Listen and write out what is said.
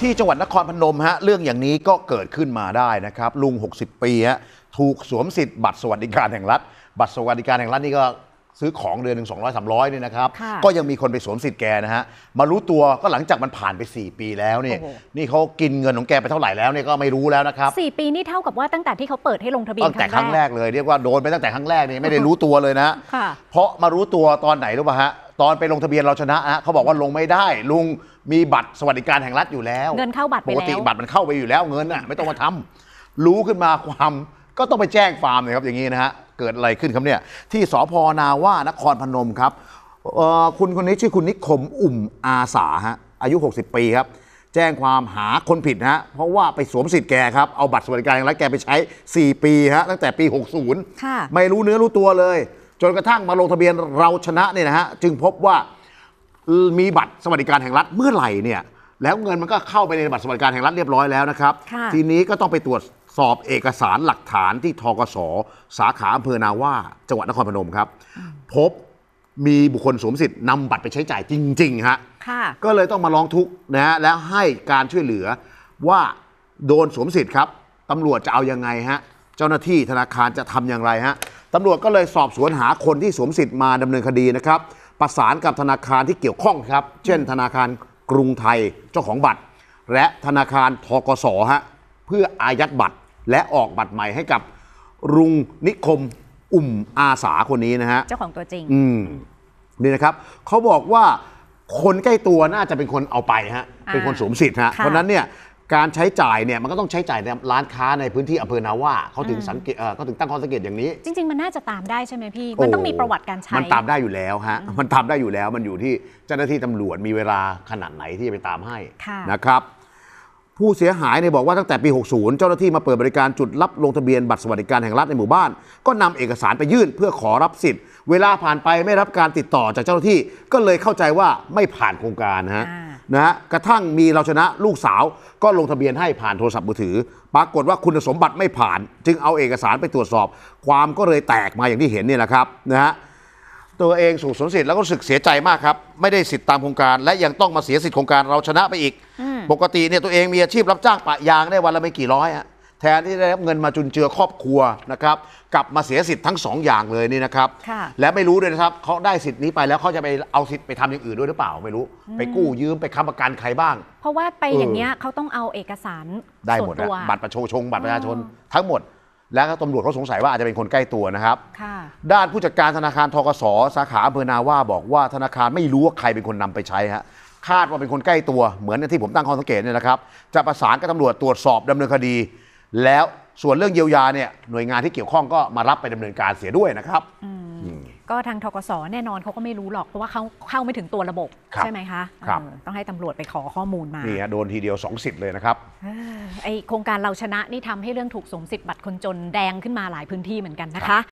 ที่จังหวัดนครพนมฮะเรื่องอย่างนี้ก็เกิดขึ้นมาได้นะครับ ลุง 60 ปีฮะถูกสวมสิทธิ์บัตรสวัสดิการแห่งรัฐ บัตรสวัสดิการแห่งรัฐนี่ก็ซื้อของเดือนหนึ่งสองร้อยสามร้อยเนี่ยนะครับก็ยังมีคนไปสวมสิทธิ์แกนะฮะมารู้ตัวก็หลังจากมันผ่านไป 4 ปีแล้วเนี่ยนี่เขากินเงินของแกไปเท่าไหร่แล้วเนี่ยก็ไม่รู้แล้วนะครับสี่ปีนี่เท่ากับว่าตั้งแต่ที่เขาเปิดให้ลงทะเบียนตั้งแต่ครั้งแรกเลยเรียกว่าโดนไปตั้งแต่ครั้งแรกเนี่ยไม่ได้รู้ตัวเลยนะเพราะมารู้ตัวตอนไหนรู้ป่ะฮะตอนไปลงทะเบียนเราชนะฮะเขาบอกว่าลงไม่ได้ ลุงมีบัตรสวัสดิการแห่งรัฐอยู่แล้วเงินเข้าบัตรไปแล้วกติบัตรมันเข้าไปอยู่แล้วเงินอ่ะไม่ต้องมาทำรู้ขึ้นมาความ ก็ต้องไปแจ้งฟาร์มเลยครับอย่างนี้นะฮะเกิดอะไรขึ้นครับเนี่ยที่สพนาว่านครพนมครับคุณคนนี้ชื่อคุณนิคมอุ่มอาสาฮะอายุ 60 ปีครับ แจ้งความหาคนผิดนะฮะเพราะว่าไปสวมสิทธิ์แกครับเอาบัตรสวัสดิการแห่งรัฐแกไปใช้ 4 ปีฮะตั้งแต่ปี 60ค่ะไม่รู้เนื้อรู้ตัวเลยจนกระทั่งมาลงทะเบียนเราชนะเนี่ยนะฮะจึงพบว่ามีบัตรสวัสดิการแห่งรัฐเมื่อไหร่เนี่ย แล้วเงินมันก็เข้าไปในบัตรสวัสดิการแห่งรัฐเรียบร้อยแล้วนะครับ ทีนี้ก็ต้องไปตรวจสอบเอกสารหลักฐานที่ทกศสาขาอำเภอนาว่าจังหวัดนครพนมครับ พบมีบุคคลสวมสิทธิ์นำบัตรไปใช้จ่ายจริงๆฮะก็เลยต้องมาร้องทุกข์นะฮะแล้วให้การช่วยเหลือว่าโดนสวมสิทธิ์ครับตำรวจจะเอายังไงฮะเจ้าหน้าที่ธนาคารจะทำอย่างไรฮะตำรวจก็เลยสอบสวนหาคนที่สวมสิทธิ์มาดำเนินคดีนะครับ ประสานกับธนาคารที่เกี่ยวข้องครับ เช่น ธนาคารกรุงไทยเจ้าของบัตร และธนาคารทกสฮะเพื่ออายัดบัตรและออกบัตรใหม่ให้กับ รุงนิคมอุ่มอาสาคนนี้นะฮะเจ้าของตัวจริง อืมนี่นะครับ เขาบอกว่าคนใกล้ตัวน่าจะเป็นคนเอาไปฮะเป็นคนสวมสิทธิ์ฮะเพราะนั้นเนี่ยการใช้จ่ายเนี่ยมันก็ต้องใช้จ่ายในร้านค้าในพื้นที่อำเภอนาว่าเขาถึงสังเกตเออเขาถึงตั้งข้อสังเกตอย่างนี้ จริง ๆ มันน่าจะตามได้ใช่ไหมพี่ มันต้องมีประวัติการใช้ มันตามได้อยู่แล้วฮะมันตามได้อยู่แล้วมันอยู่ที่เจ้าหน้าที่ตำรวจมีเวลาขนาดไหนที่จะไปตามให้นะครับ ผู้เสียหายเนี่ยบอกว่าตั้งแต่ปี 60 เจ้าหน้าที่มาเปิดบริการจุดรับลงทะเบียนบัตรสวัสดิการแห่งรัฐในหมู่บ้าน ก็นำเอกสารไปยื่นเพื่อขอรับสิทธิ์เวลาผ่านไปไม่รับการติดต่อจากเจ้าหน้าที่ก็เลยเข้าใจว่าไม่ผ่านโครงการฮะะนะฮะกระทั่งมีเราชนะลูกสาวก็ลงทะเบียนให้ผ่านโทรศัพท์มือถือ ปรากฏว่าคุณสมบัติไม่ผ่าน จึงเอาเอกสารไปตรวจสอบความก็เลยแตกมาอย่างที่เห็นนี่แหละครับนะฮะตัวเองสูญสสิทธิ์แล้วก็รู้สึกเสียใจมากครับ ไม่ได้สิทธิ์ตามโครงการและยังต้องมาเสียสิทธิ์โครงการเราชนะไปอีก ปกติเนี่ยตัวเองมีอาชีพรับจ้างปะยางได้วันละไม่กี่ร้อยอะแทนที่ได้รับเงินมาจุนเจือครอบครัวนะครับกลับมาเสียสิทธิ์ทั้งสองอย่างเลยนี่นะครับและไม่รู้ด้วยนะครับเขาได้สิทธิ์นี้ไปแล้วเขาจะไปเอาสิทธิ์ไปทำอย่างอื่นด้วยหรือเปล่า ไม่รู้ ไปกู้ยืมไปค้ำประกันใครบ้าง เพราะว่าไปอย่างเงี้ยเขาต้องเอาเอกสารได้หมดบัตรประชาชนบัตรประชาชนทั้งหมด แล้วตำรวจเขาสงสัยว่าอาจจะเป็นคนใกล้ตัวนะครับด้านผู้จัดการธนาคารทกศสาขาอบเรอนาว่าบอกว่าธนาคารไม่รู้ว่าใครเป็นคนนำไปใช้ฮะคาดว่าเป็นคนใกล้ตัว เหมือนที่ผมตั้งข้อสังเกตเนี่ยนะครับ จะประสานกับตำรวจตรวจสอบดำเนินคดีแล้วส่วนเรื่องเยียวยาเนี่ยหน่วยงานที่เกี่ยวข้องก็มารับไปดำเนินการเสียด้วยนะครับ ก็ทางทกศแน่นอนเขาก็ไม่รู้หรอก เพราะว่าเขาเข้าไม่ถึงตัวระบบบใช่ไหมคะคต้องให้ตำรวจไปขอข้อมูลมา นี่ฮะโดนทีเดียว2สิทธิ์เลยนะครับไอโครงการเราชนะนี่ทำให้เรื่องถูกสมสิทธิ์บัตรคนจนแดงขึ้นมาหลายพื้นที่เหมือนกันนะคะ